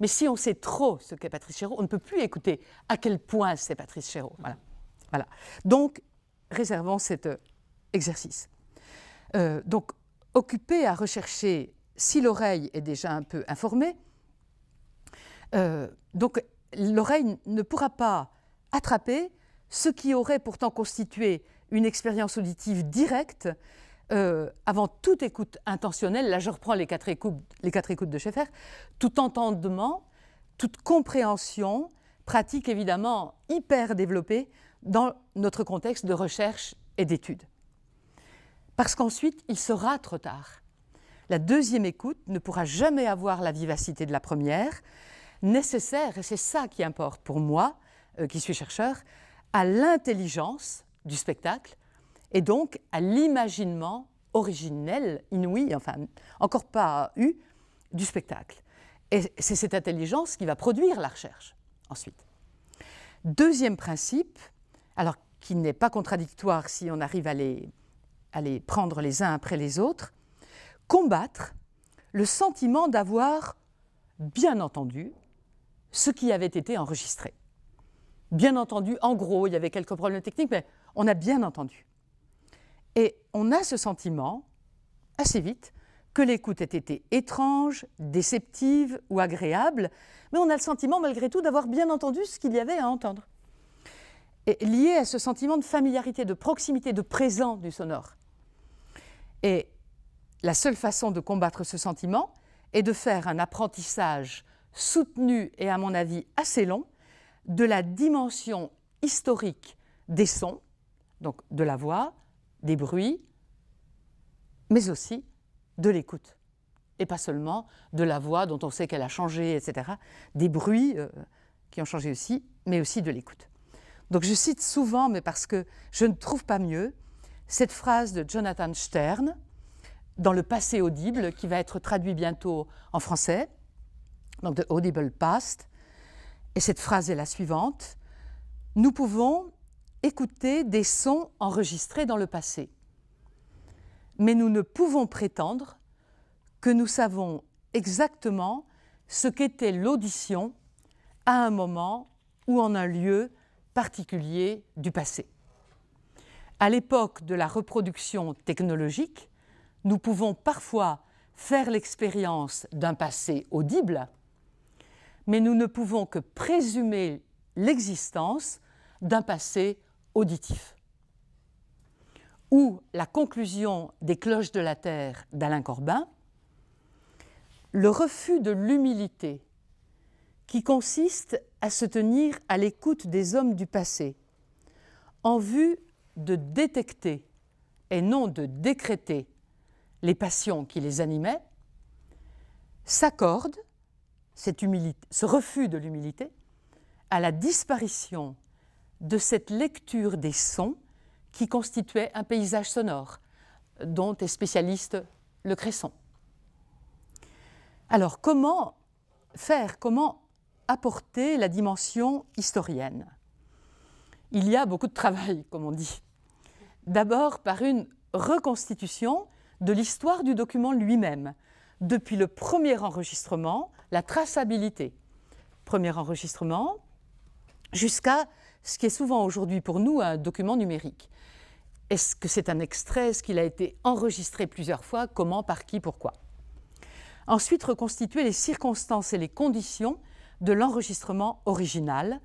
Mais si on sait trop ce qu'est Patrice Chéreau, on ne peut plus écouter à quel point c'est Patrice Chéreau. Voilà. Donc, réservons cet euh, exercice. Euh, donc, occupé à rechercher si l'oreille est déjà un peu informée, donc l'oreille ne pourra pas attraper ce qui aurait pourtant constitué une expérience auditive directe euh, avant toute écoute intentionnelle. Là, je reprends les quatre écoutes, les quatre écoutes de Schaeffer. Tout entendement, toute compréhension, pratique évidemment hyper développée dans notre contexte de recherche et d'études. Parce qu'ensuite, il sera trop tard. La deuxième écoute ne pourra jamais avoir la vivacité de la première, nécessaire, et c'est ça qui importe pour moi, euh, qui suis chercheur, à l'intelligence du spectacle, et donc à l'imaginement originel, inouï, enfin encore pas eu, du spectacle. Et c'est cette intelligence qui va produire la recherche ensuite. Deuxième principe, alors qui n'est pas contradictoire si on arrive à les, à les prendre les uns après les autres, combattre le sentiment d'avoir bien entendu ce qui avait été enregistré. Bien entendu, en gros, il y avait quelques problèmes techniques, mais on a bien entendu. Et on a ce sentiment, assez vite, que l'écoute ait été étrange, déceptive ou agréable, mais on a le sentiment malgré tout d'avoir bien entendu ce qu'il y avait à entendre. Et lié à ce sentiment de familiarité, de proximité, de présent du sonore. Et la seule façon de combattre ce sentiment est de faire un apprentissage soutenu et à mon avis assez long de la dimension historique des sons donc de la voix, des bruits, mais aussi de l'écoute. Et pas seulement de la voix dont on sait qu'elle a changé, etc. Des bruits euh, qui ont changé aussi, mais aussi de l'écoute. Donc je cite souvent, mais parce que je ne trouve pas mieux, cette phrase de Jonathan Stern dans le passé audible qui va être traduit bientôt en français, donc de Audible Past. Et cette phrase est la suivante. Nous pouvons, écouter des sons enregistrés dans le passé. Mais nous ne pouvons prétendre que nous savons exactement ce qu'était l'audition à un moment ou en un lieu particulier du passé. À l'époque de la reproduction technologique, nous pouvons parfois faire l'expérience d'un passé audible, mais nous ne pouvons que présumer l'existence d'un passé auditif, ou la conclusion des cloches de la terre d'Alain Corbin, le refus de l'humilité qui consiste à se tenir à l'écoute des hommes du passé en vue de détecter et non de décréter les passions qui les animaient, s'accorde, ce refus de l'humilité, à la disparition de cette lecture des sons qui constituait un paysage sonore, dont est spécialiste le Cresson. Alors, comment faire, comment apporter la dimension historienne Il y a beaucoup de travail, comme on dit. D'abord par une reconstitution de l'histoire du document lui-même, depuis le premier enregistrement, la traçabilité, premier enregistrement, jusqu'à ce qui est souvent aujourd'hui pour nous un document numérique. Est-ce que c'est un extrait Est-ce qu'il a été enregistré plusieurs fois Comment Par qui Pourquoi Ensuite, reconstituer les circonstances et les conditions de l'enregistrement original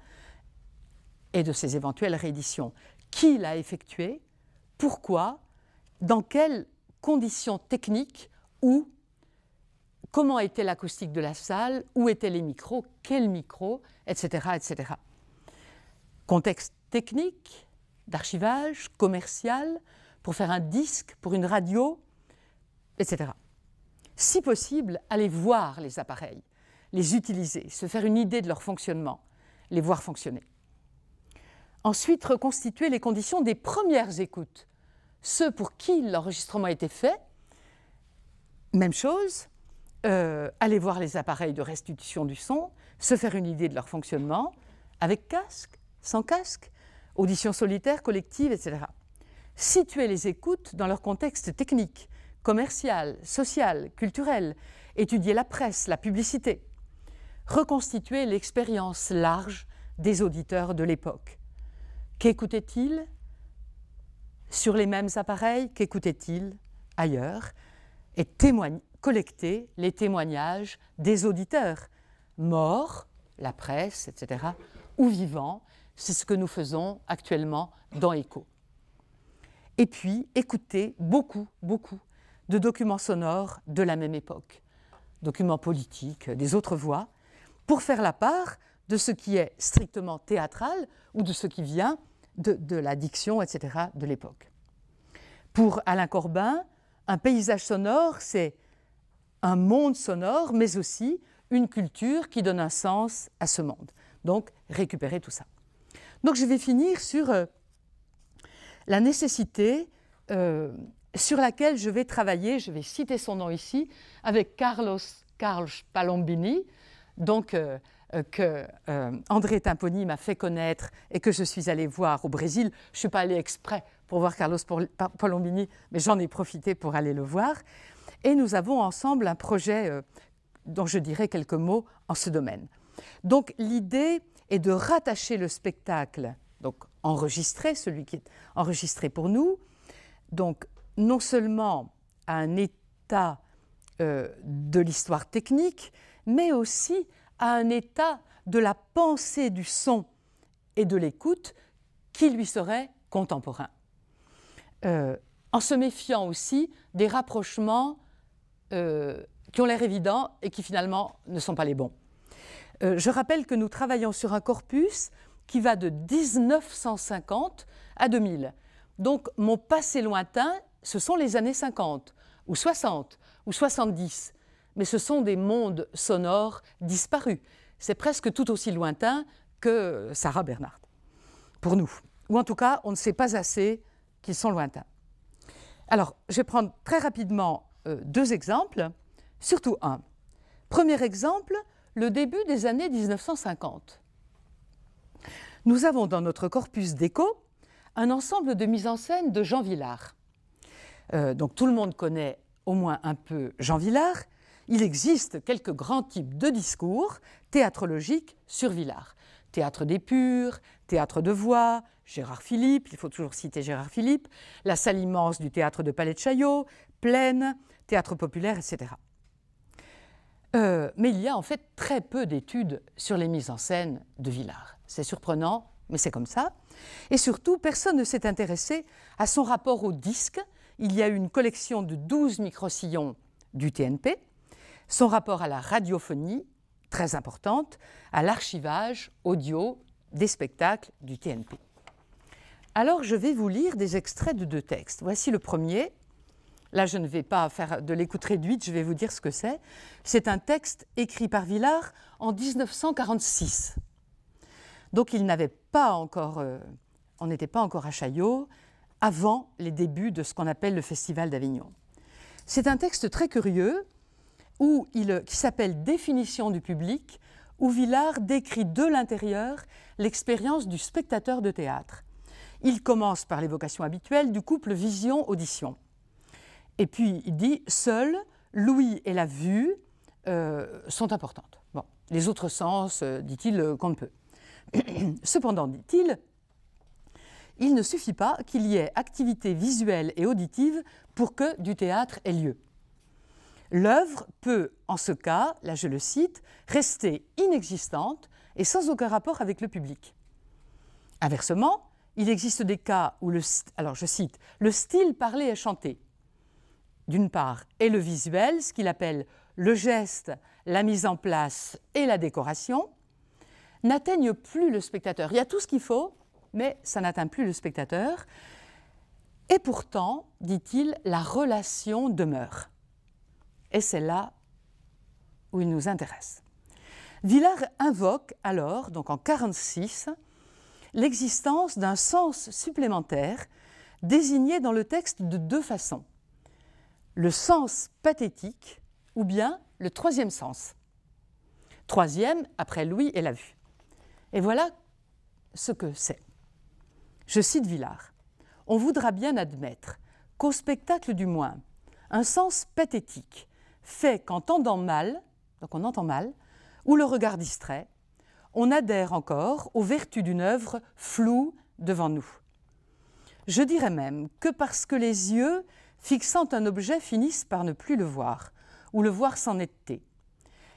et de ses éventuelles rééditions. Qui l'a effectué Pourquoi Dans quelles conditions techniques Où Comment était l'acoustique de la salle Où étaient les micros Quels micros Etc. etc contexte technique, d'archivage, commercial, pour faire un disque, pour une radio, etc. Si possible, aller voir les appareils, les utiliser, se faire une idée de leur fonctionnement, les voir fonctionner. Ensuite, reconstituer les conditions des premières écoutes, ceux pour qui l'enregistrement a été fait. Même chose, euh, aller voir les appareils de restitution du son, se faire une idée de leur fonctionnement, avec casque, sans casque, audition solitaire, collective, etc. Situer les écoutes dans leur contexte technique, commercial, social, culturel, étudier la presse, la publicité, reconstituer l'expérience large des auditeurs de l'époque. Qu'écoutaient-ils sur les mêmes appareils Qu'écoutaient-ils ailleurs Et collecter les témoignages des auditeurs, morts, la presse, etc., ou vivants, c'est ce que nous faisons actuellement dans ECHO. Et puis, écouter beaucoup, beaucoup de documents sonores de la même époque, documents politiques, des autres voix, pour faire la part de ce qui est strictement théâtral ou de ce qui vient de, la diction, etc., de l'époque. Pour Alain Corbin, un paysage sonore, c'est un monde sonore, mais aussi une culture qui donne un sens à ce monde. Donc, récupérer tout ça. Donc je vais finir sur euh, la nécessité euh, sur laquelle je vais travailler, je vais citer son nom ici, avec Carlos Carlos Palombini, donc euh, que André Timponi m'a fait connaître et que je suis allé voir au Brésil. Je ne suis pas allé exprès pour voir Carlos Palombini, mais j'en ai profité pour aller le voir. Et nous avons ensemble un projet dont je dirai quelques mots en ce domaine. Donc l'idée et de rattacher le spectacle, donc enregistré, celui qui est enregistré pour nous, donc non seulement à un état euh, de l'histoire technique, mais aussi à un état de la pensée du son et de l'écoute qui lui serait contemporain. Euh, en se méfiant aussi des rapprochements euh, qui ont l'air évidents et qui finalement ne sont pas les bons. Euh, je rappelle que nous travaillons sur un corpus qui va de 1950 à 2000. Donc mon passé lointain, ce sont les années 50, ou 60, ou 70. Mais ce sont des mondes sonores disparus. C'est presque tout aussi lointain que Sarah Bernhardt, pour nous. Ou en tout cas, on ne sait pas assez qu'ils sont lointains. Alors, je vais prendre très rapidement euh, deux exemples, surtout un. Premier exemple, le début des années 1950. Nous avons dans notre corpus d'écho un ensemble de mises en scène de Jean Villard. Euh, donc tout le monde connaît au moins un peu Jean Villard. Il existe quelques grands types de discours théâtrologiques sur Villard. Théâtre des purs, théâtre de voix, Gérard Philippe, il faut toujours citer Gérard Philippe, la salle immense du théâtre de Palais de Chaillot, Plaine, théâtre populaire, etc. Euh, mais il y a en fait très peu d'études sur les mises en scène de Villard. C'est surprenant, mais c'est comme ça. Et surtout, personne ne s'est intéressé à son rapport au disque. Il y a une collection de 12 microsillons du TNP, son rapport à la radiophonie, très importante, à l'archivage audio des spectacles du TNP. Alors je vais vous lire des extraits de deux textes. Voici le premier, Là, je ne vais pas faire de l'écoute réduite, je vais vous dire ce que c'est. C'est un texte écrit par Villard en 1946. Donc il n'avait pas encore, euh, on n'était pas encore à Chaillot avant les débuts de ce qu'on appelle le Festival d'Avignon. C'est un texte très curieux où il, qui s'appelle Définition du public, où Villard décrit de l'intérieur l'expérience du spectateur de théâtre. Il commence par l'évocation habituelle du couple vision-audition. Et puis il dit, Seul, l'ouïe et la vue euh, sont importantes. Bon, les autres sens, euh, dit-il, euh, qu'on ne peut. Cependant, dit-il, il ne suffit pas qu'il y ait activité visuelle et auditive pour que du théâtre ait lieu. L'œuvre peut, en ce cas, là je le cite, rester inexistante et sans aucun rapport avec le public. Inversement, il existe des cas où le, alors je cite, le style parlé est chanté d'une part, et le visuel, ce qu'il appelle le geste, la mise en place et la décoration, n'atteignent plus le spectateur. Il y a tout ce qu'il faut, mais ça n'atteint plus le spectateur. Et pourtant, dit-il, la relation demeure. Et c'est là où il nous intéresse. Villard invoque alors, donc en 46, l'existence d'un sens supplémentaire désigné dans le texte de deux façons le sens pathétique ou bien le troisième sens. Troisième, après l'ouïe et la vue. Et voilà ce que c'est. Je cite Villard. On voudra bien admettre qu'au spectacle du moins, un sens pathétique fait qu'entendant mal, donc on entend mal, ou le regard distrait, on adhère encore aux vertus d'une œuvre floue devant nous. Je dirais même que parce que les yeux fixant un objet, finissent par ne plus le voir, ou le voir sans netteté.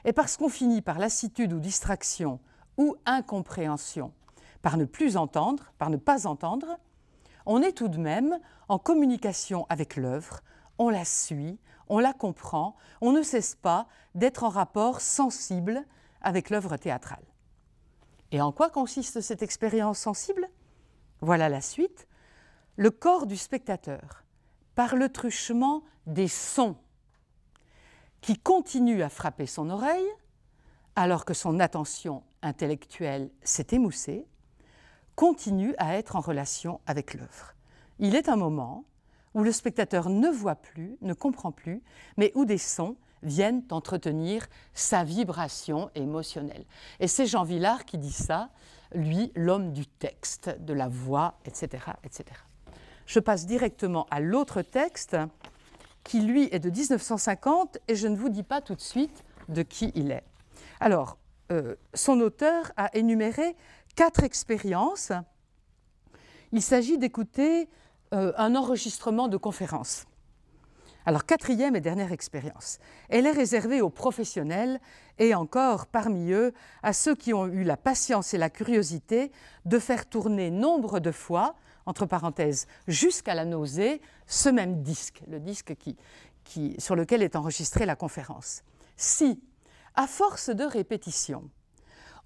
Et parce qu'on finit par lassitude ou distraction ou incompréhension, par ne plus entendre, par ne pas entendre, on est tout de même en communication avec l'œuvre, on la suit, on la comprend, on ne cesse pas d'être en rapport sensible avec l'œuvre théâtrale. Et en quoi consiste cette expérience sensible Voilà la suite. Le corps du spectateur, par le truchement des sons qui continuent à frapper son oreille alors que son attention intellectuelle s'est émoussée, continue à être en relation avec l'œuvre. Il est un moment où le spectateur ne voit plus, ne comprend plus, mais où des sons viennent entretenir sa vibration émotionnelle. Et c'est Jean Villard qui dit ça, lui, l'homme du texte, de la voix, etc. etc je passe directement à l'autre texte qui, lui, est de 1950 et je ne vous dis pas tout de suite de qui il est. Alors, euh, son auteur a énuméré quatre expériences. Il s'agit d'écouter euh, un enregistrement de conférence. Alors, quatrième et dernière expérience. Elle est réservée aux professionnels et encore parmi eux à ceux qui ont eu la patience et la curiosité de faire tourner nombre de fois entre parenthèses, jusqu'à la nausée, ce même disque, le disque sur lequel est enregistrée la conférence. Si, à force de répétition,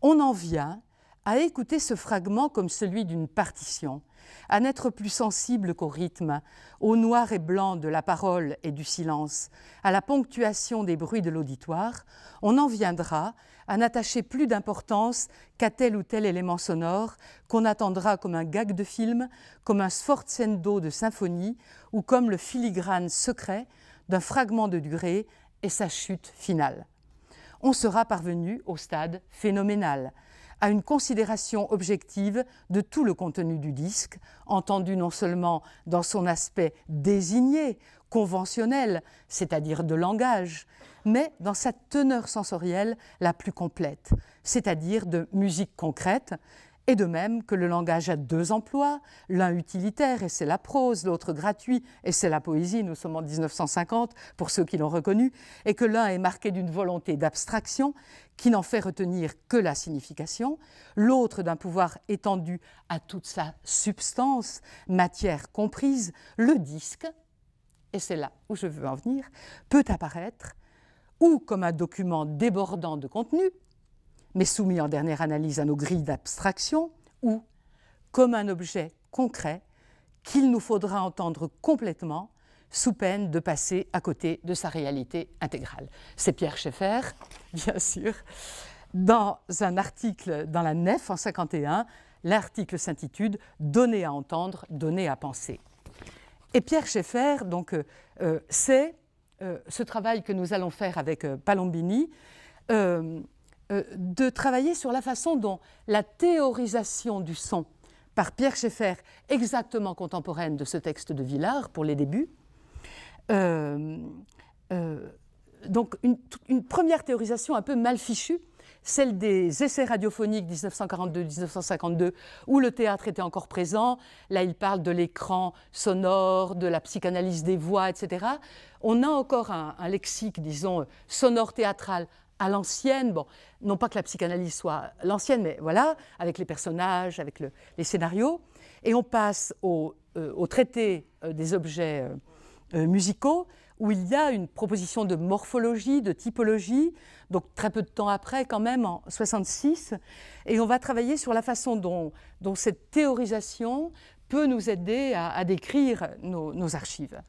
on en vient à écouter ce fragment comme celui d'une partition, à n'être plus sensible qu'au rythme, au noir et blanc de la parole et du silence, à la ponctuation des bruits de l'auditoire, on en viendra à n'attacher plus d'importance qu'à tel ou tel élément sonore qu'on attendra comme un gag de film, comme un sforzendo de symphonie ou comme le filigrane secret d'un fragment de durée et sa chute finale. On sera parvenu au stade phénoménal, à une considération objective de tout le contenu du disque, entendu non seulement dans son aspect désigné, conventionnel, c'est-à-dire de langage, mais dans sa teneur sensorielle la plus complète, c'est-à-dire de musique concrète, et de même que le langage a deux emplois, l'un utilitaire et c'est la prose, l'autre gratuit et c'est la poésie, nous sommes en 1950 pour ceux qui l'ont reconnu, et que l'un est marqué d'une volonté d'abstraction qui n'en fait retenir que la signification, l'autre d'un pouvoir étendu à toute sa substance, matière comprise, le disque, et c'est là où je veux en venir, peut apparaître ou comme un document débordant de contenu, mais soumis en dernière analyse à nos grilles d'abstraction, ou comme un objet concret qu'il nous faudra entendre complètement sous peine de passer à côté de sa réalité intégrale. C'est Pierre Schaeffer, bien sûr. Dans un article dans la Nef en 51, l'article s'intitule Donner à entendre, donner à penser. Et Pierre Schaeffer, donc, euh, euh, c'est euh, ce travail que nous allons faire avec euh, Palombini, euh, de travailler sur la façon dont la théorisation du son par Pierre Schaeffer, exactement contemporaine de ce texte de Villard pour les débuts. donc une, première théorisation un peu mal fichue celle des essais radiophoniques 1942-1952, où le théâtre était encore présent. Là, il parle de l'écran sonore, de la psychanalyse des voix, etc. On a encore un, lexique, disons, sonore théâtral à l'ancienne. Bon, non pas que la psychanalyse soit l'ancienne, mais voilà, avec les personnages, avec les scénarios. Et on passe au, euh, traité euh, des objets euh, musicaux où il y a une proposition de morphologie, de typologie, donc très peu de temps après quand même, en 66, et on va travailler sur la façon dont, cette théorisation peut nous aider à, décrire nos, archives.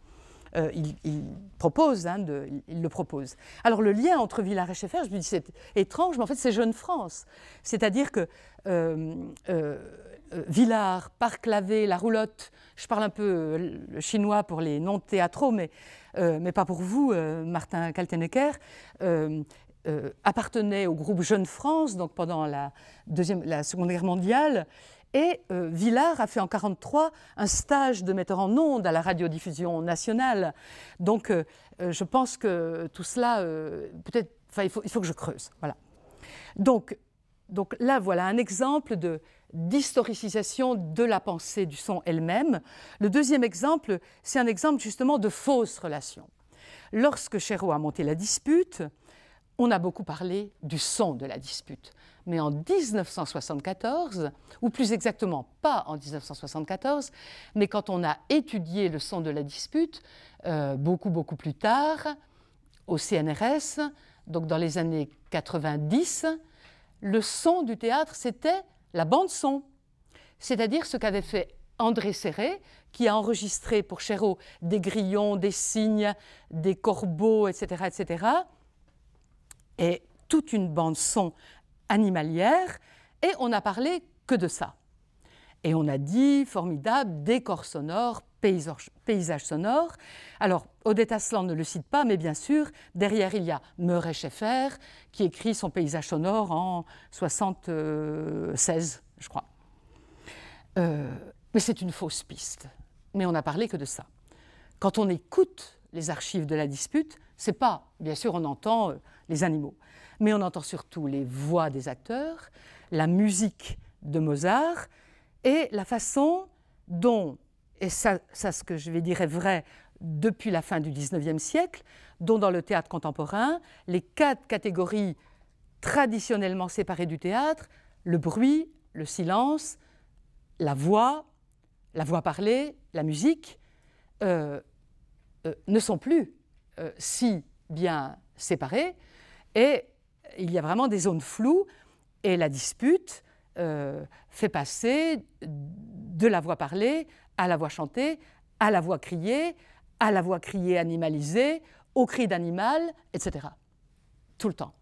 Euh, il, propose, hein, il, le propose. Alors le lien entre Villars et Schaeffer, je lui dis c'est étrange, mais en fait c'est Jeune France. C'est-à-dire que euh, euh Villars, Parc Lavé, La Roulotte, je parle un peu euh, le chinois pour les noms théâtraux, mais euh, mais pas pour vous, euh, Martin Kaltenecker. Euh, appartenait au groupe Jeune France, donc pendant la, deuxième, la Seconde Guerre mondiale. Et Villard a fait en 1943 un stage de metteur en onde à la radiodiffusion nationale. Donc je pense que tout cela, peut-être, il faut, il faut que je creuse. Voilà. Donc donc là, voilà un exemple d'historicisation de la pensée du son elle-même. Le deuxième exemple, c'est un exemple justement de fausse relation. Lorsque Chéreau a monté la dispute, on a beaucoup parlé du son de la dispute. Mais en 1974, ou plus exactement pas en 1974, mais quand on a étudié le son de la dispute, euh, beaucoup, beaucoup plus tard, au CNRS, donc dans les années 90, le son du théâtre, c'était la bande-son, c'est-à-dire ce qu'avait fait André Serré, qui a enregistré pour Chéreau des grillons, des cygnes, des corbeaux, etc., etc., et toute une bande-son animalière, et on n'a parlé que de ça. Et on a dit, formidable, décor sonore, paysage sonore. Alors, Odette Aslan ne le cite pas, mais bien sûr, derrière il y a Murray Schaeffer qui écrit son paysage sonore en 76, je crois. Euh, mais c'est une fausse piste. Mais on n'a parlé que de ça. Quand on écoute les archives de la dispute, c'est pas, bien sûr, on entend euh, les animaux, mais on entend surtout les voix des acteurs, la musique de Mozart et la façon dont et ça, ce que je vais dire est vrai depuis la fin du XIXe siècle, dont dans le théâtre contemporain, les quatre catégories traditionnellement séparées du théâtre, le bruit, le silence, la voix, la voix parlée, la musique, euh, euh, ne sont plus euh, si bien séparées. Et il y a vraiment des zones floues et la dispute fait passer de la voix parlée à la voix chantée, à la voix criée, à la voix criée animalisée, au cri d'animal, etc. Tout le temps.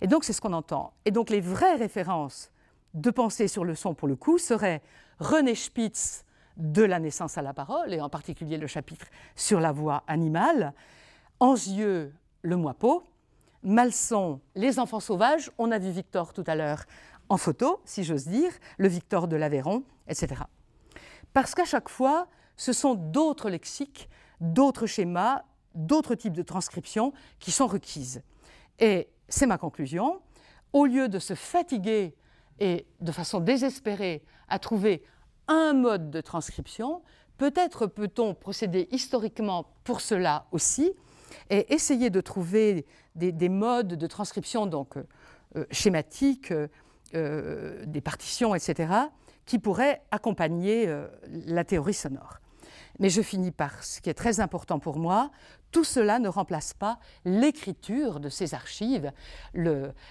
Et donc c'est ce qu'on entend. Et donc les vraies références de pensée sur le son, pour le coup, seraient René Spitz de la naissance à la parole, et en particulier le chapitre sur la voix animale, Anzieux, le Moipot, Malson, les enfants sauvages, on a vu Victor tout à l'heure en photo, si j'ose dire, le Victor de l'Aveyron, etc. Parce qu'à chaque fois, ce sont d'autres lexiques, d'autres schémas, d'autres types de transcriptions qui sont requises. Et c'est ma conclusion. Au lieu de se fatiguer et de façon désespérée à trouver un mode de transcription, peut-être peut-on procéder historiquement pour cela aussi et essayer de trouver des, modes de transcription donc euh, euh, schématiques, euh, des partitions, etc., qui pourrait accompagner euh, la théorie sonore. Mais je finis par ce qui est très important pour moi. Tout cela ne remplace pas l'écriture de ces archives.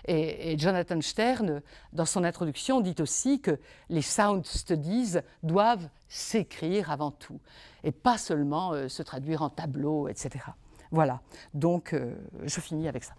et, Jonathan Stern, dans son introduction, dit aussi que les sound studies doivent s'écrire avant tout, et pas seulement euh, se traduire en tableau, etc. Voilà, donc euh, je finis avec ça.